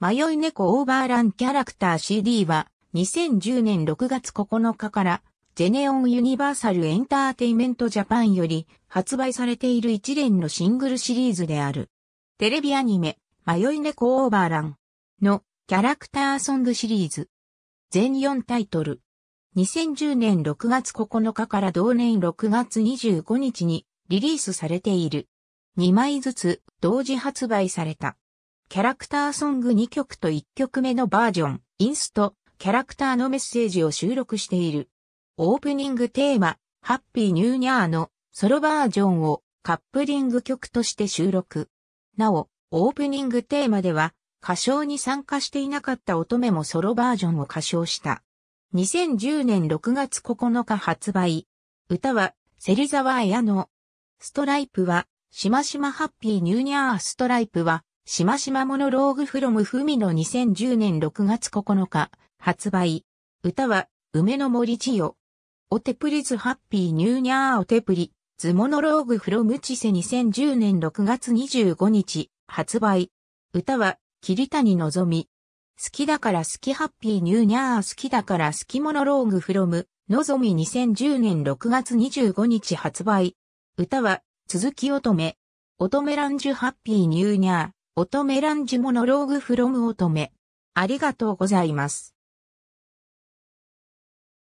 迷い猫オーバーランキャラクター CD は2010年6月9日からジェネオンユニバーサルエンターテイメントジャパンより発売されている一連のシングルシリーズである。テレビアニメ、迷い猫オーバーランのキャラクターソングシリーズ。全4タイトル。2010年6月9日から同年6月25日にリリースされている。2枚ずつ同時発売された。キャラクターソング2曲と1曲目のバージョン、インスト、キャラクターのメッセージを収録している。オープニングテーマ、ハッピーニューニャーのソロバージョンをカップリング曲として収録。なお、オープニングテーマでは、歌唱に参加していなかった乙女もソロバージョンを歌唱した。2010年6月9日発売。歌は、セザワ・エアの、ストライプは、しましまハッピーニューニャーストライプは、しましまモノローグフロムフミの2010年6月9日、発売。歌は、梅の森千代。おてプリズハッピーニューニャーおてプリ、ズモノローグフロムチセ2010年6月25日、発売。歌は、桐谷のぞみ。好きだから好きハッピーニューニャー好きだから好きモノローグフロム、のぞみ2010年6月25日発売。歌は、続き乙女。乙女ランジュハッピーニューニャー。乙女ランジモノローグフロム乙女。ありがとうございます。